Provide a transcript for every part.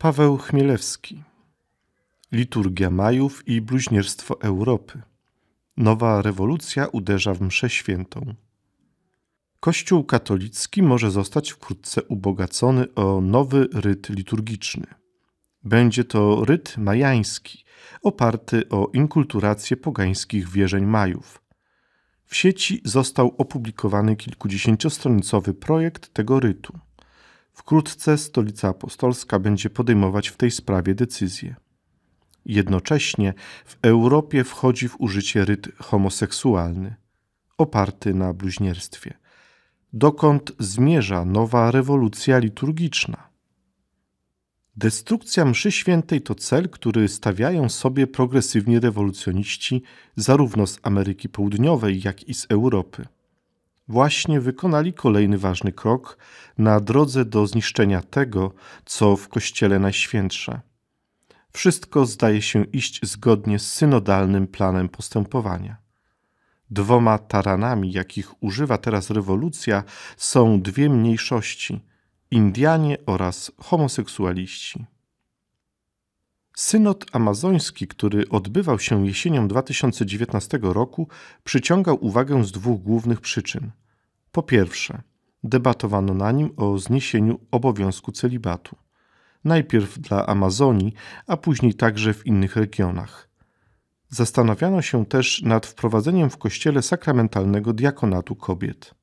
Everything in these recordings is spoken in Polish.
Paweł Chmielewski. Liturgia Majów i bluźnierstwo Europy. Nowa rewolucja uderza w mszę świętą. Kościół katolicki może zostać wkrótce ubogacony o nowy ryt liturgiczny. Będzie to ryt majański, oparty o inkulturację pogańskich wierzeń Majów. W sieci został opublikowany kilkudziesięciostronicowy projekt tego rytu. Wkrótce Stolica Apostolska będzie podejmować w tej sprawie decyzję. Jednocześnie w Europie wchodzi w użycie ryt homoseksualny, oparty na bluźnierstwie. Dokąd zmierza nowa rewolucja liturgiczna? Destrukcja mszy świętej to cel, który stawiają sobie progresywni rewolucjoniści zarówno z Ameryki Południowej, jak i z Europy właśnie wykonali kolejny ważny krok na drodze do zniszczenia tego, co w Kościele Najświętsze. Wszystko zdaje się iść zgodnie z synodalnym planem postępowania. Dwoma taranami, jakich używa teraz rewolucja, są dwie mniejszości Indianie oraz homoseksualiści. Synod amazoński, który odbywał się jesienią 2019 roku, przyciągał uwagę z dwóch głównych przyczyn. Po pierwsze, debatowano na nim o zniesieniu obowiązku celibatu. Najpierw dla Amazonii, a później także w innych regionach. Zastanawiano się też nad wprowadzeniem w kościele sakramentalnego diakonatu kobiet.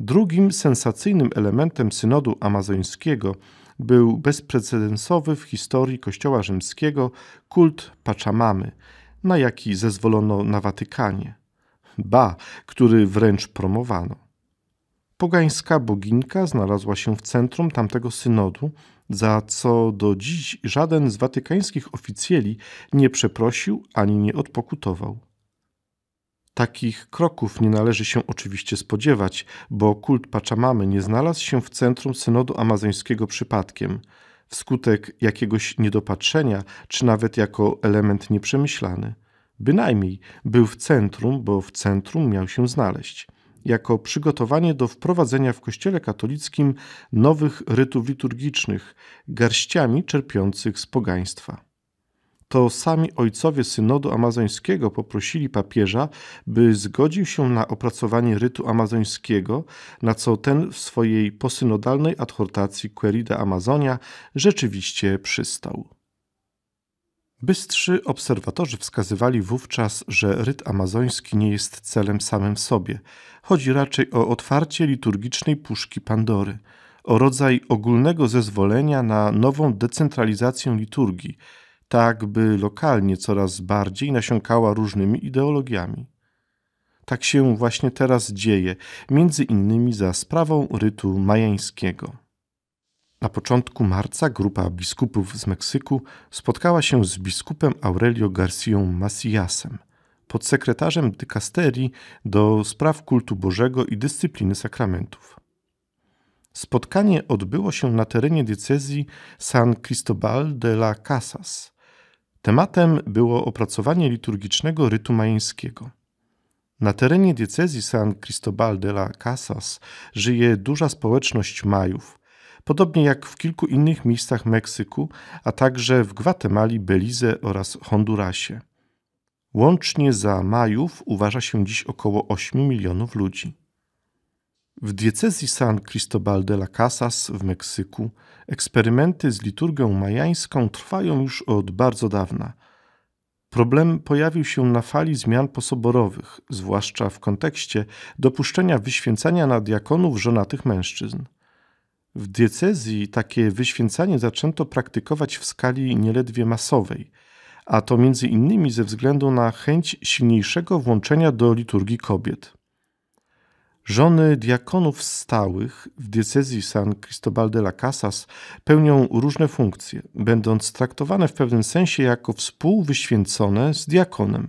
Drugim sensacyjnym elementem synodu amazońskiego – był bezprecedensowy w historii Kościoła Rzymskiego kult Paczamamy, na jaki zezwolono na Watykanie, ba, który wręcz promowano. Pogańska boginka znalazła się w centrum tamtego synodu, za co do dziś żaden z watykańskich oficjeli nie przeprosił ani nie odpokutował. Takich kroków nie należy się oczywiście spodziewać, bo kult Paczamamy nie znalazł się w centrum synodu amazońskiego przypadkiem, wskutek jakiegoś niedopatrzenia, czy nawet jako element nieprzemyślany. Bynajmniej był w centrum, bo w centrum miał się znaleźć. Jako przygotowanie do wprowadzenia w Kościele katolickim nowych rytów liturgicznych, garściami czerpiących z pogaństwa to sami ojcowie synodu amazońskiego poprosili papieża, by zgodził się na opracowanie rytu amazońskiego, na co ten w swojej posynodalnej adhortacji Querida Amazonia rzeczywiście przystał. Bystrzy obserwatorzy wskazywali wówczas, że ryt amazoński nie jest celem samym w sobie. Chodzi raczej o otwarcie liturgicznej puszki Pandory, o rodzaj ogólnego zezwolenia na nową decentralizację liturgii – tak by lokalnie coraz bardziej nasiąkała różnymi ideologiami. Tak się właśnie teraz dzieje, między innymi za sprawą rytu majańskiego. Na początku marca grupa biskupów z Meksyku spotkała się z biskupem Aurelio García Maciasem, podsekretarzem dykasterii do spraw kultu Bożego i dyscypliny sakramentów. Spotkanie odbyło się na terenie diecezji San Cristobal de la Casas, Tematem było opracowanie liturgicznego rytu majeńskiego. Na terenie diecezji San Cristobal de la Casas żyje duża społeczność Majów, podobnie jak w kilku innych miejscach Meksyku, a także w Gwatemali, Belize oraz Hondurasie. Łącznie za Majów uważa się dziś około 8 milionów ludzi. W diecezji San Cristobal de las Casas w Meksyku eksperymenty z liturgią majańską trwają już od bardzo dawna. Problem pojawił się na fali zmian posoborowych, zwłaszcza w kontekście dopuszczenia wyświęcania na diakonów żonatych mężczyzn. W diecezji takie wyświęcanie zaczęto praktykować w skali nieledwie masowej, a to między innymi ze względu na chęć silniejszego włączenia do liturgii kobiet. Żony diakonów stałych w diecezji San Cristobal de la Casas pełnią różne funkcje, będąc traktowane w pewnym sensie jako współwyświęcone z diakonem.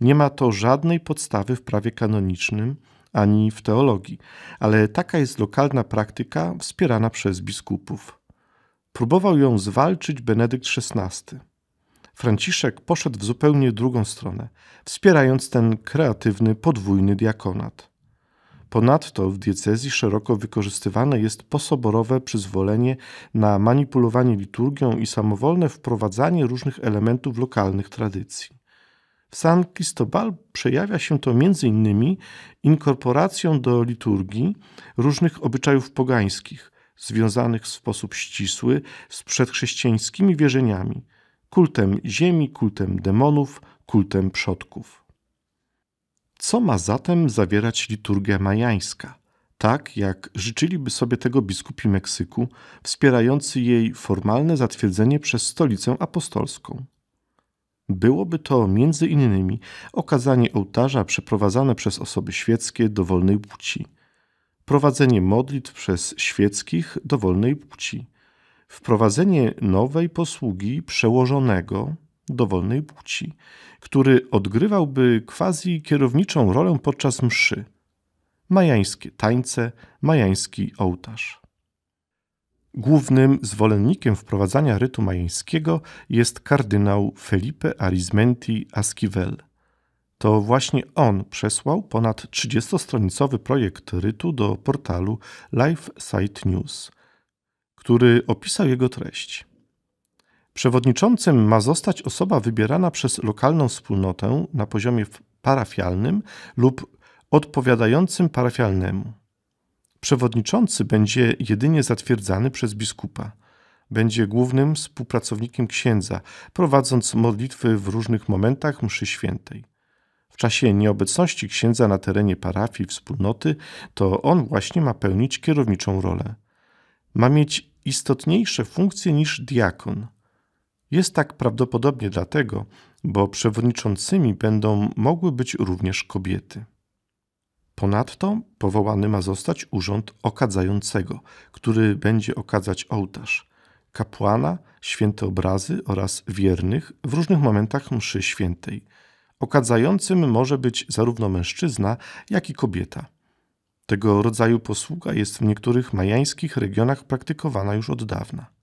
Nie ma to żadnej podstawy w prawie kanonicznym ani w teologii, ale taka jest lokalna praktyka wspierana przez biskupów. Próbował ją zwalczyć Benedykt XVI. Franciszek poszedł w zupełnie drugą stronę, wspierając ten kreatywny podwójny diakonat. Ponadto w diecezji szeroko wykorzystywane jest posoborowe przyzwolenie na manipulowanie liturgią i samowolne wprowadzanie różnych elementów lokalnych tradycji. W San Cristobal przejawia się to m.in. inkorporacją do liturgii różnych obyczajów pogańskich, związanych w sposób ścisły z przedchrześcijańskimi wierzeniami kultem ziemi, kultem demonów, kultem przodków. Co ma zatem zawierać liturgia majańska, tak jak życzyliby sobie tego biskupi Meksyku, wspierający jej formalne zatwierdzenie przez Stolicę Apostolską? Byłoby to między innymi okazanie ołtarza przeprowadzane przez osoby świeckie dowolnej płci, prowadzenie modlitw przez świeckich dowolnej płci, wprowadzenie nowej posługi przełożonego dowolnej płci, który odgrywałby quasi kierowniczą rolę podczas mszy. Majańskie tańce, majański ołtarz. Głównym zwolennikiem wprowadzania rytu majańskiego jest kardynał Felipe Arizmenti Asquivel. To właśnie on przesłał ponad 30-stronicowy projekt rytu do portalu Life Site News, który opisał jego treść. Przewodniczącym ma zostać osoba wybierana przez lokalną wspólnotę na poziomie parafialnym lub odpowiadającym parafialnemu. Przewodniczący będzie jedynie zatwierdzany przez biskupa. Będzie głównym współpracownikiem księdza, prowadząc modlitwy w różnych momentach mszy świętej. W czasie nieobecności księdza na terenie parafii wspólnoty to on właśnie ma pełnić kierowniczą rolę. Ma mieć istotniejsze funkcje niż diakon – jest tak prawdopodobnie dlatego, bo przewodniczącymi będą mogły być również kobiety. Ponadto powołany ma zostać urząd okadzającego, który będzie okadzać ołtarz, kapłana, święte obrazy oraz wiernych w różnych momentach mszy świętej. Okadzającym może być zarówno mężczyzna, jak i kobieta. Tego rodzaju posługa jest w niektórych majańskich regionach praktykowana już od dawna.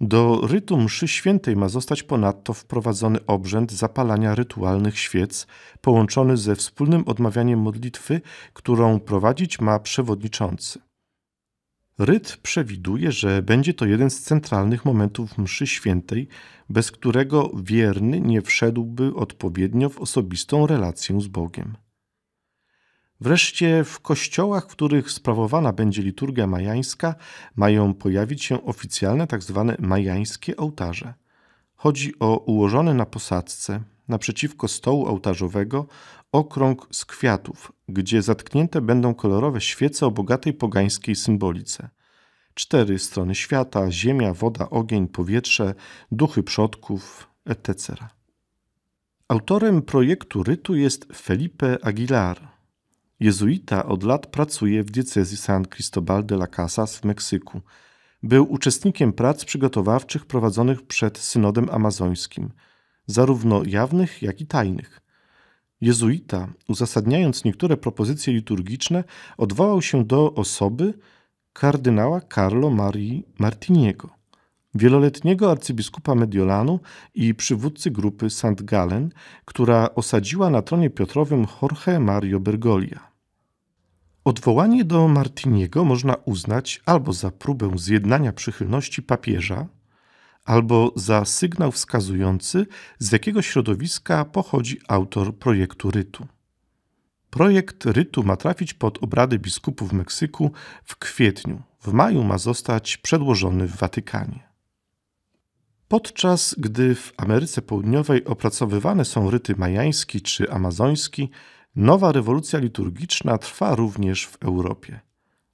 Do rytu mszy świętej ma zostać ponadto wprowadzony obrzęd zapalania rytualnych świec, połączony ze wspólnym odmawianiem modlitwy, którą prowadzić ma przewodniczący. Ryt przewiduje, że będzie to jeden z centralnych momentów mszy świętej, bez którego wierny nie wszedłby odpowiednio w osobistą relację z Bogiem. Wreszcie w kościołach, w których sprawowana będzie liturgia majańska, mają pojawić się oficjalne tzw. Tak majańskie ołtarze. Chodzi o ułożony na posadzce, naprzeciwko stołu ołtarzowego, okrąg z kwiatów, gdzie zatknięte będą kolorowe świece o bogatej pogańskiej symbolice. Cztery strony świata, ziemia, woda, ogień, powietrze, duchy przodków, etc. Autorem projektu rytu jest Felipe Aguilar – Jezuita od lat pracuje w diecezji San Cristobal de La Casas w Meksyku. Był uczestnikiem prac przygotowawczych prowadzonych przed synodem amazońskim, zarówno jawnych, jak i tajnych. Jezuita, uzasadniając niektóre propozycje liturgiczne, odwołał się do osoby kardynała Carlo Marii Martiniego, wieloletniego arcybiskupa Mediolanu i przywódcy grupy St. Gallen, która osadziła na tronie Piotrowym Jorge Mario Bergolia. Odwołanie do Martiniego można uznać albo za próbę zjednania przychylności papieża, albo za sygnał wskazujący, z jakiego środowiska pochodzi autor projektu Rytu. Projekt Rytu ma trafić pod obrady biskupów w Meksyku w kwietniu. W maju ma zostać przedłożony w Watykanie. Podczas gdy w Ameryce Południowej opracowywane są ryty majański czy amazoński, Nowa rewolucja liturgiczna trwa również w Europie.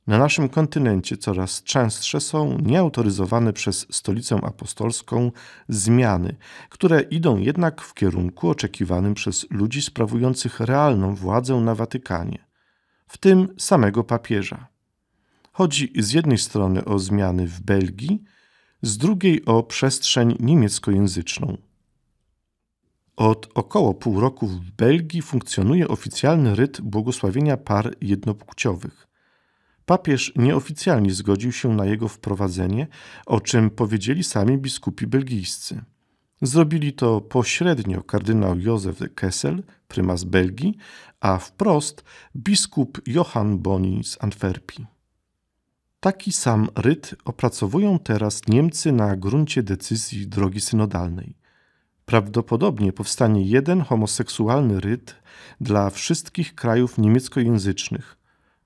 Na naszym kontynencie coraz częstsze są nieautoryzowane przez Stolicę Apostolską zmiany, które idą jednak w kierunku oczekiwanym przez ludzi sprawujących realną władzę na Watykanie, w tym samego papieża. Chodzi z jednej strony o zmiany w Belgii, z drugiej o przestrzeń niemieckojęzyczną. Od około pół roku w Belgii funkcjonuje oficjalny ryt błogosławienia par jednopłciowych. Papież nieoficjalnie zgodził się na jego wprowadzenie, o czym powiedzieli sami biskupi belgijscy. Zrobili to pośrednio kardynał Józef Kessel, prymas Belgii, a wprost biskup Johann Boni z Antwerpii. Taki sam ryt opracowują teraz Niemcy na gruncie decyzji drogi synodalnej. Prawdopodobnie powstanie jeden homoseksualny ryt dla wszystkich krajów niemieckojęzycznych,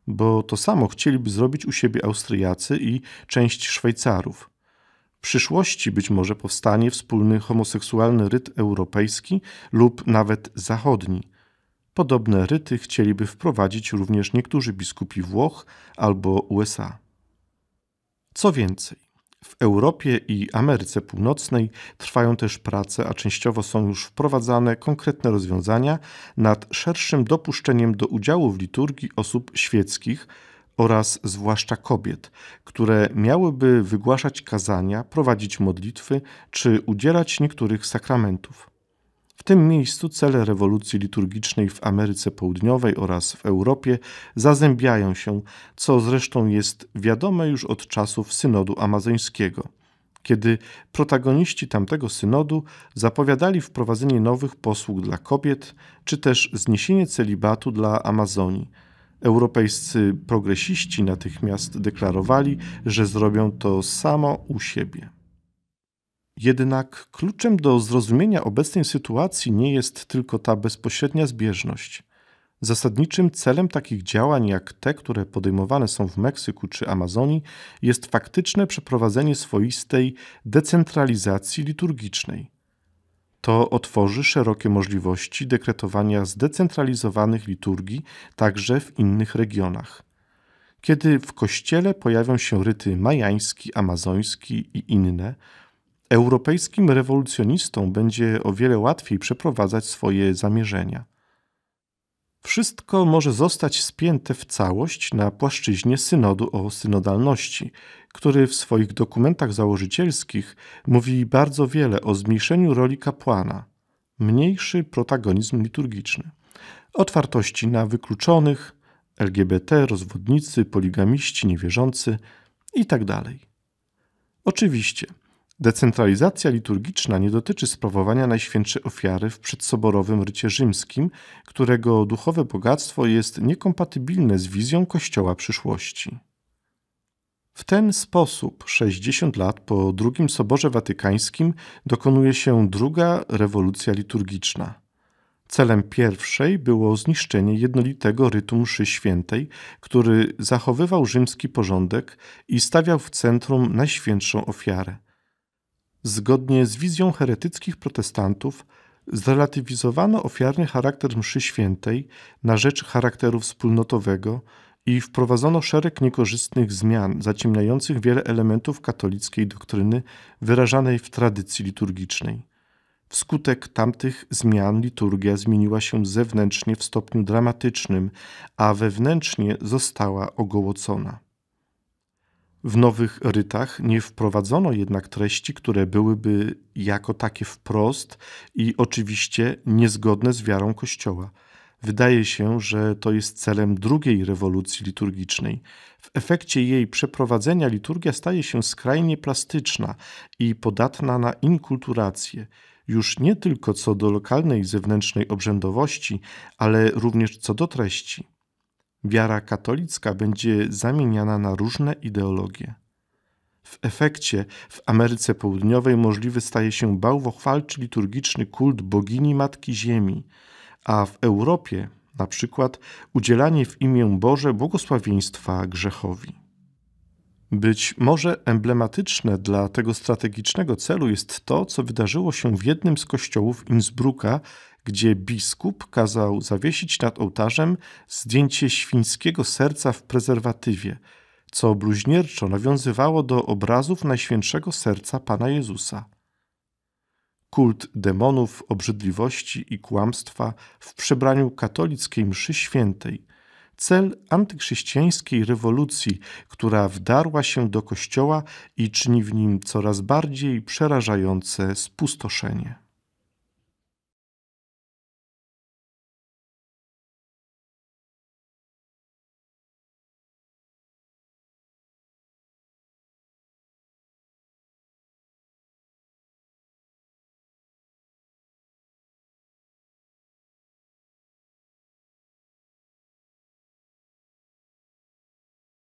bo to samo chcieliby zrobić u siebie Austriacy i część Szwajcarów. W przyszłości być może powstanie wspólny homoseksualny ryt europejski lub nawet zachodni. Podobne ryty chcieliby wprowadzić również niektórzy biskupi Włoch albo USA. Co więcej, w Europie i Ameryce Północnej trwają też prace, a częściowo są już wprowadzane konkretne rozwiązania nad szerszym dopuszczeniem do udziału w liturgii osób świeckich oraz zwłaszcza kobiet, które miałyby wygłaszać kazania, prowadzić modlitwy czy udzielać niektórych sakramentów. W tym miejscu cele rewolucji liturgicznej w Ameryce Południowej oraz w Europie zazębiają się, co zresztą jest wiadome już od czasów synodu amazońskiego kiedy protagoniści tamtego synodu zapowiadali wprowadzenie nowych posług dla kobiet, czy też zniesienie celibatu dla Amazonii. Europejscy progresiści natychmiast deklarowali, że zrobią to samo u siebie. Jednak kluczem do zrozumienia obecnej sytuacji nie jest tylko ta bezpośrednia zbieżność. Zasadniczym celem takich działań jak te, które podejmowane są w Meksyku czy Amazonii, jest faktyczne przeprowadzenie swoistej decentralizacji liturgicznej. To otworzy szerokie możliwości dekretowania zdecentralizowanych liturgii także w innych regionach. Kiedy w kościele pojawią się ryty majański, amazoński i inne, Europejskim rewolucjonistom będzie o wiele łatwiej przeprowadzać swoje zamierzenia. Wszystko może zostać spięte w całość na płaszczyźnie synodu o synodalności, który w swoich dokumentach założycielskich mówi bardzo wiele o zmniejszeniu roli kapłana, mniejszy protagonizm liturgiczny, otwartości na wykluczonych, LGBT, rozwodnicy, poligamiści, niewierzący itd. Tak Oczywiście – Decentralizacja liturgiczna nie dotyczy sprawowania Najświętszej Ofiary w przedsoborowym rycie rzymskim, którego duchowe bogactwo jest niekompatybilne z wizją Kościoła przyszłości. W ten sposób 60 lat po II Soborze Watykańskim dokonuje się druga rewolucja liturgiczna. Celem pierwszej było zniszczenie jednolitego rytu mszy świętej, który zachowywał rzymski porządek i stawiał w centrum najświętszą ofiarę – Zgodnie z wizją heretyckich protestantów, zrelatywizowano ofiarny charakter mszy świętej na rzecz charakteru wspólnotowego i wprowadzono szereg niekorzystnych zmian zaciemniających wiele elementów katolickiej doktryny wyrażanej w tradycji liturgicznej. Wskutek tamtych zmian liturgia zmieniła się zewnętrznie w stopniu dramatycznym, a wewnętrznie została ogołocona. W nowych rytach nie wprowadzono jednak treści, które byłyby jako takie wprost i oczywiście niezgodne z wiarą Kościoła. Wydaje się, że to jest celem drugiej rewolucji liturgicznej. W efekcie jej przeprowadzenia liturgia staje się skrajnie plastyczna i podatna na inkulturację, już nie tylko co do lokalnej zewnętrznej obrzędowości, ale również co do treści. Wiara katolicka będzie zamieniana na różne ideologie. W efekcie w Ameryce Południowej możliwy staje się bałwochwalczy liturgiczny kult bogini Matki Ziemi, a w Europie na przykład udzielanie w imię Boże błogosławieństwa grzechowi. Być może emblematyczne dla tego strategicznego celu jest to, co wydarzyło się w jednym z kościołów Innsbrucka gdzie biskup kazał zawiesić nad ołtarzem zdjęcie świńskiego serca w prezerwatywie, co bluźnierczo nawiązywało do obrazów Najświętszego Serca Pana Jezusa. Kult demonów, obrzydliwości i kłamstwa w przebraniu katolickiej mszy świętej – cel antychrześcijańskiej rewolucji, która wdarła się do Kościoła i czyni w nim coraz bardziej przerażające spustoszenie.